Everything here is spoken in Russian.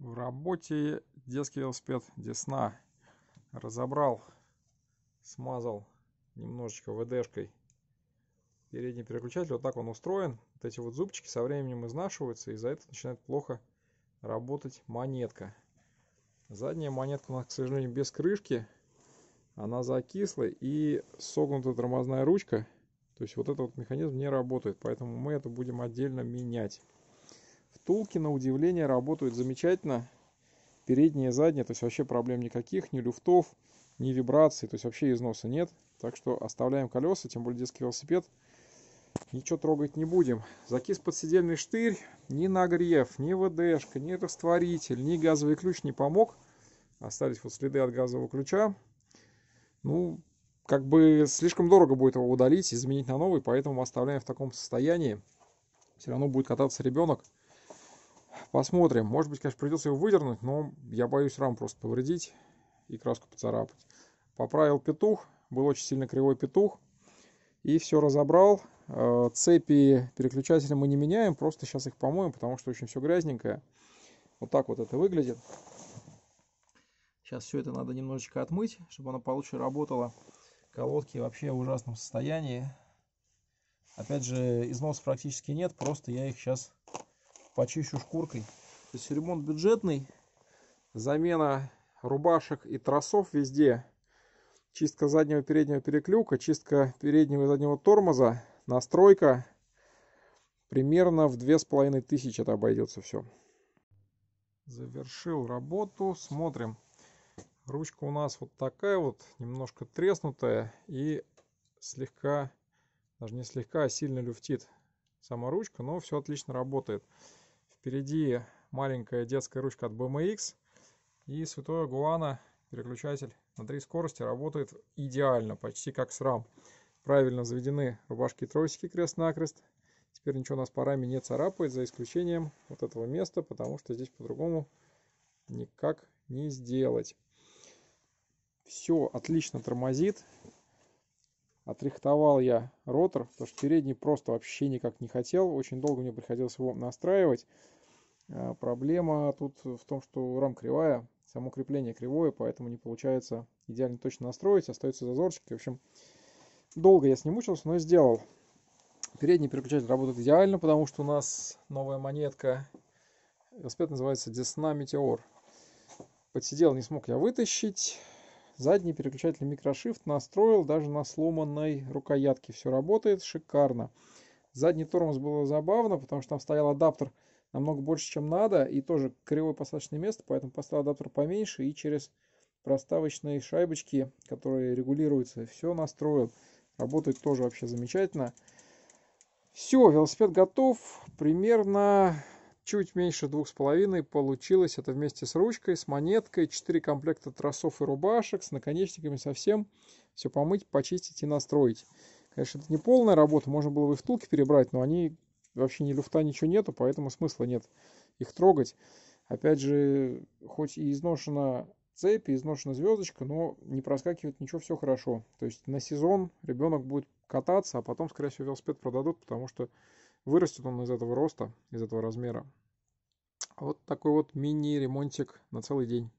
В работе детский велосипед Десна. Разобрал, смазал немножечко ВДшкой передний переключатель. Вот так он устроен. Вот эти вот зубчики со временем изнашиваются, и за это начинает плохо работать монетка. Задняя монетка у нас, к сожалению, без крышки. Она закисла и согнута тормозная ручка. То есть вот этот вот механизм не работает, поэтому мы это будем отдельно менять. Втулки, на удивление, работают замечательно. Передние, задние, то есть вообще проблем никаких, ни люфтов, ни вибрации, то есть вообще износа нет. Так что оставляем колеса, тем более детский велосипед. Ничего трогать не будем. Закис подседельный штырь, ни нагрев, ни ВДшка, ни растворитель, ни газовый ключ не помог. Остались вот следы от газового ключа. Ну, как бы слишком дорого будет его удалить, изменить на новый, поэтому оставляем в таком состоянии. Все равно будет кататься ребенок. Посмотрим. Может быть, конечно, придется его выдернуть, но я боюсь рам просто повредить и краску поцарапать. Поправил петух. Был очень сильно кривой петух. И все разобрал. Э, цепи переключателя мы не меняем, просто сейчас их помоем, потому что очень все грязненькое. Вот так вот это выглядит. Сейчас все это надо немножечко отмыть, чтобы оно получше работало. Колодки вообще в ужасном состоянии. Опять же, износ практически нет, просто я их сейчас почищу шкуркой. То есть ремонт бюджетный, замена рубашек и тросов везде, чистка заднего и переднего переклюка, чистка переднего и заднего тормоза, настройка. Примерно в две с половиной тысячи это обойдется все. Завершил работу, смотрим. Ручка у нас вот такая вот, немножко треснутая и слегка, даже не слегка, а сильно люфтит сама ручка, но все отлично работает. Впереди маленькая детская ручка от BMX. И святой Гуана переключатель на три скорости работает идеально, почти как с рам. Правильно заведены рубашки и тросики крест-накрест. Теперь ничего у нас парами не царапает, за исключением вот этого места, потому что здесь по-другому никак не сделать. Все отлично тормозит. Отрихтовал я ротор, потому что передний просто вообще никак не хотел. Очень долго мне приходилось его настраивать. А, проблема тут в том, что рам кривая, само крепление кривое, поэтому не получается идеально точно настроить, остаются зазорчики. В общем, долго я с ним мучился, но сделал. Передний переключатель работает идеально, потому что у нас новая монетка. Распят называется Десна Метеор. Подсидел, не смог я вытащить. Задний переключатель микрошифт настроил даже на сломанной рукоятке. Все работает шикарно. Задний тормоз было забавно, потому что там стоял адаптер намного больше, чем надо. И тоже кривое посадочное место, поэтому поставил адаптер поменьше и через проставочные шайбочки, которые регулируются, все настроил. Работает тоже вообще замечательно. Все, велосипед готов. Примерно чуть меньше двух с половиной получилось это вместе с ручкой, с монеткой, 4 комплекта тросов и рубашек, с наконечниками совсем. Все помыть, почистить и настроить. Конечно, это не полная работа, можно было бы и втулки перебрать, но они вообще ни люфта, ничего нету, поэтому смысла нет их трогать. Опять же, хоть и изношена цепь, и изношена звездочка, но не проскакивает ничего, все хорошо. То есть на сезон ребенок будет кататься, а потом, скорее всего, велосипед продадут, потому что Вырастет он из этого роста, из этого размера. Вот такой вот мини-ремонтик на целый день.